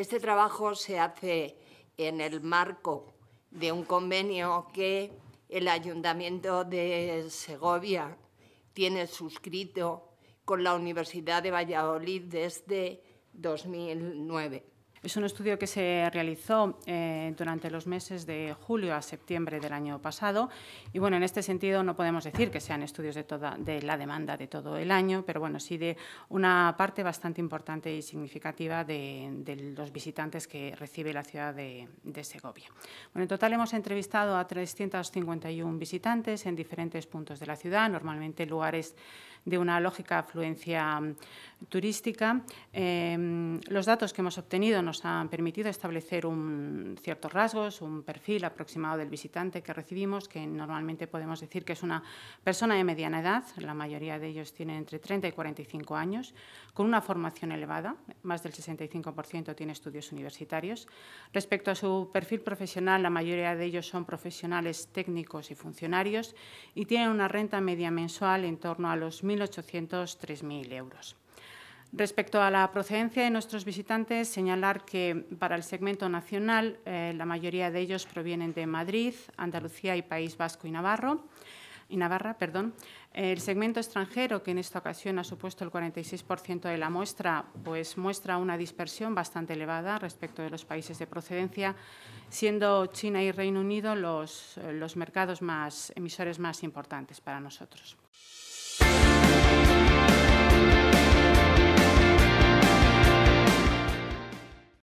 Este trabajo se hace en el marco de un convenio que el Ayuntamiento de Segovia tiene suscrito con la Universidad de Valladolid desde 2009. Es un estudio que se realizó eh, durante los meses de julio a septiembre del año pasado y, bueno, en este sentido no podemos decir que sean estudios de, toda, de la demanda de todo el año, pero, bueno, sí de una parte bastante importante y significativa de, los visitantes que recibe la ciudad de, Segovia. Bueno, en total hemos entrevistado a 351 visitantes en diferentes puntos de la ciudad, normalmente lugares de una lógica afluencia mm, turística. Em, los datos que hemos obtenido nos han permitido establecer un, ciertos rasgos, un perfil aproximado del visitante que recibimos, que normalmente podemos decir que es una persona de mediana edad, la mayoría de ellos tienen entre 30 y 45 años, con una formación elevada, más del 65% tiene estudios universitarios. Respecto a su perfil profesional, la mayoría de ellos son profesionales técnicos y funcionarios y tienen una renta media mensual en torno a los 1.800-3.000 euros. Respecto a la procedencia de nuestros visitantes, señalar que para el segmento nacional eh, la mayoría de ellos provienen de Madrid, Andalucía y País Vasco y y Navarra, perdón. El segmento extranjero, que en esta ocasión ha supuesto el 46% de la muestra, pues muestra una dispersión bastante elevada respecto de los países de procedencia, siendo China y Reino Unido los, eh, los mercados más emisores más importantes para nosotros.